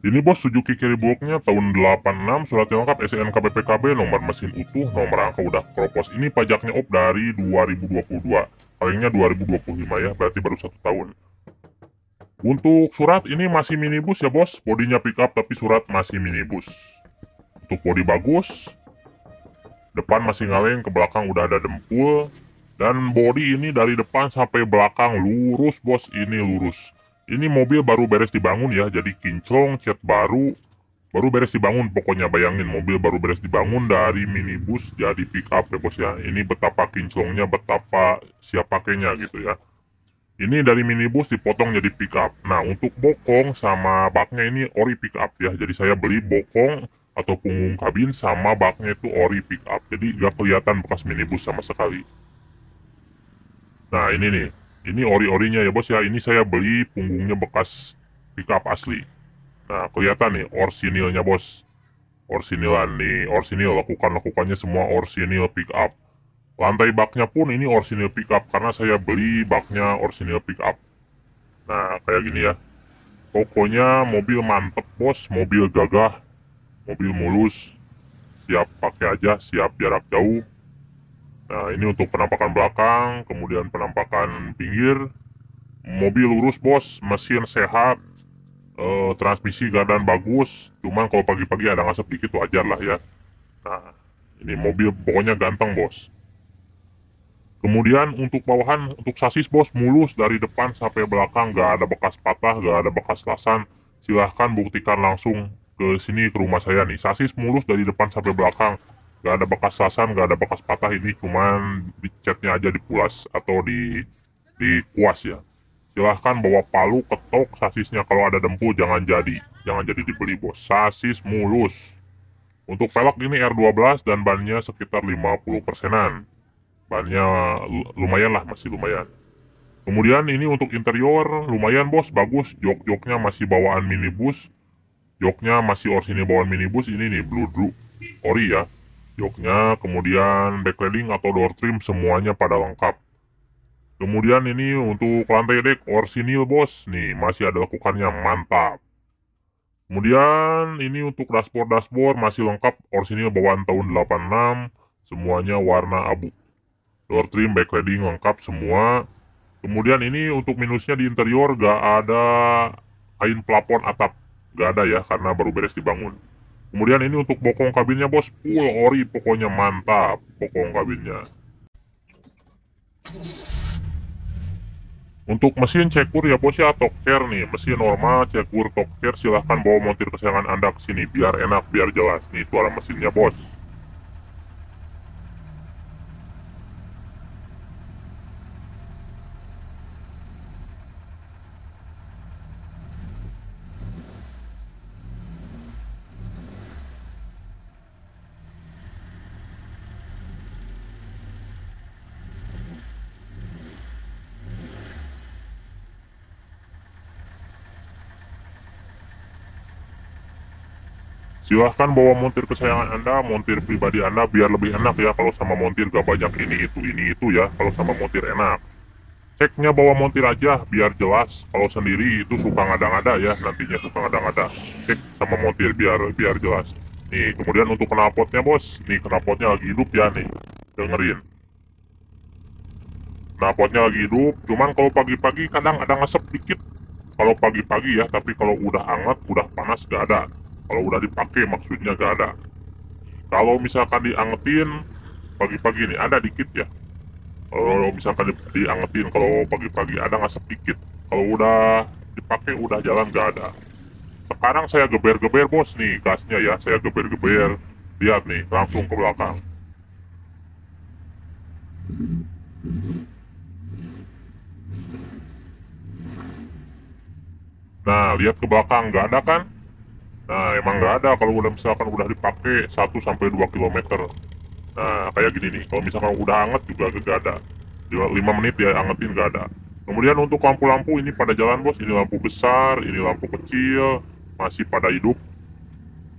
Ini bos Suzuki Kiribooknya tahun 86 surat lengkap SNK KPPKB nomor mesin utuh nomor angka udah kropos ini pajaknya op dari 2022 palingnya 2025 ya berarti baru satu tahun untuk surat ini masih minibus ya bos bodinya pickup tapi surat masih minibus untuk bodi bagus depan masih ngaleng ke belakang udah ada dempul dan bodi ini dari depan sampai belakang lurus bos ini lurus ini mobil baru beres dibangun ya, jadi kinclong, cat baru, baru beres dibangun. Pokoknya bayangin mobil baru beres dibangun dari minibus jadi pickup up ya bos ya. Ini betapa kinclongnya, betapa siap pakainya gitu ya. Ini dari minibus dipotong jadi pickup. Nah, untuk bokong sama baknya ini ori pickup ya. Jadi saya beli bokong atau punggung kabin sama baknya itu ori pickup. Jadi nggak kelihatan bekas minibus sama sekali. Nah, ini nih. Ini ori-orinya ya bos ya, ini saya beli punggungnya bekas pickup asli. Nah, kelihatan nih orsinilnya bos. Orsinilan nih, orsinil, lakukan-lakukannya semua orsinil pickup. Lantai baknya pun ini orsinil pickup, karena saya beli baknya orsinil pickup. Nah, kayak gini ya. Pokoknya mobil mantep bos, mobil gagah, mobil mulus, siap pakai aja, siap jarak jauh, Nah, ini untuk penampakan belakang, kemudian penampakan pinggir. Mobil lurus, bos. Mesin sehat. E, transmisi keadaan bagus. Cuman kalau pagi-pagi ada ngasap dikit, wajar lah ya. Nah, ini mobil pokoknya ganteng, bos. Kemudian untuk bawahan, untuk sasis, bos, mulus dari depan sampai belakang. Gak ada bekas patah, gak ada bekas lasan. Silahkan buktikan langsung ke sini, ke rumah saya nih. Sasis mulus dari depan sampai belakang nggak ada bekas sasan, nggak ada bekas patah ini cuman dicetnya aja dipulas atau di kuas ya. Silahkan bawa palu, ketok sasisnya kalau ada dempu jangan jadi, jangan jadi dibeli bos. Sasis mulus. Untuk velg ini R12 dan bannya sekitar 50 persenan. Bannya lumayan lah, masih lumayan. Kemudian ini untuk interior, lumayan bos, bagus. Jok-joknya masih bawaan minibus. Joknya masih orsini bawaan minibus, ini nih, blue ori ya joknya, kemudian backlighting atau door trim semuanya pada lengkap. Kemudian ini untuk lantai deck orsinil bos, nih masih ada lekukannya, mantap. Kemudian ini untuk dashboard-dashboard masih lengkap orsinil bawaan tahun 86, semuanya warna abu. Door trim backlighting lengkap semua. Kemudian ini untuk minusnya di interior gak ada kain plafon atap. Gak ada ya, karena baru beres dibangun. Kemudian ini untuk bokong kabinnya bos, full ori pokoknya mantap bokong kabinnya. Untuk mesin cekur ya bos ya top nih, mesin normal cekur top silahkan bawa montir kesayangan anda ke sini biar enak biar jelas nih suara mesinnya bos. silahkan bawa montir kesayangan Anda, montir pribadi Anda biar lebih enak ya kalau sama montir gak banyak ini itu ini itu ya kalau sama montir enak. Ceknya bawa montir aja biar jelas. Kalau sendiri itu suka ngada-ngada ya nantinya suka ngada-ngada. Cek sama montir biar biar jelas. Nih, kemudian untuk knalpotnya bos, nih knalpotnya lagi hidup ya nih. Dengerin. Knalpotnya lagi hidup, cuman kalau pagi-pagi kadang ada ngasep dikit. Kalau pagi-pagi ya, tapi kalau udah hangat, udah panas gak ada. Kalau udah dipakai maksudnya gak ada. Kalau misalkan diangetin pagi-pagi ini ada dikit ya. Kalau misalkan di, diangetin kalau pagi-pagi ada nggak sedikit. Kalau udah dipakai udah jalan gak ada. Sekarang saya geber-geber bos nih gasnya ya, saya geber-geber. Lihat nih, langsung ke belakang. Nah, lihat ke belakang, nggak ada kan? Nah, emang nggak ada kalau udah misalkan udah dipakai 1 sampai 2 km. Nah, kayak gini nih. Kalau misalkan udah hangat juga nggak ada. 5 menit dia angetin nggak ada. Kemudian untuk lampu-lampu ini pada jalan bos, ini lampu besar, ini lampu kecil, masih pada hidup.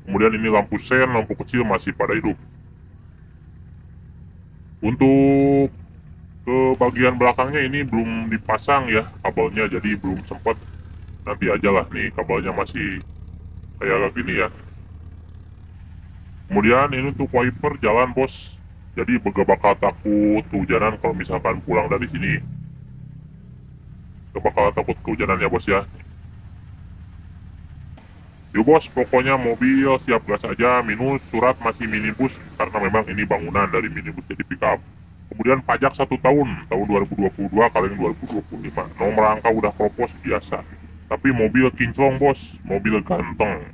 Kemudian ini lampu sen, lampu kecil masih pada hidup. Untuk ke bagian belakangnya ini belum dipasang ya kabelnya, jadi belum sempat nanti aja lah nih kabelnya masih kayak gini ya kemudian ini untuk wiper jalan bos jadi gak bakal takut kehujanan kalau misalkan pulang dari sini gak bakal takut kehujanan ya bos ya yuk bos pokoknya mobil siap gas aja minus surat masih minibus karena memang ini bangunan dari minibus jadi pickup kemudian pajak satu tahun tahun 2022 kalian 2025 nomor angka udah propos biasa tapi mobil kinclong bos, mobil ganteng.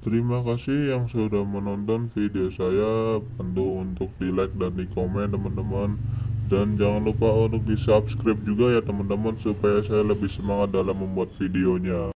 Terima kasih yang sudah menonton video saya. Bantu untuk di like dan di komen teman-teman. Dan jangan lupa untuk di subscribe juga ya teman-teman supaya saya lebih semangat dalam membuat videonya.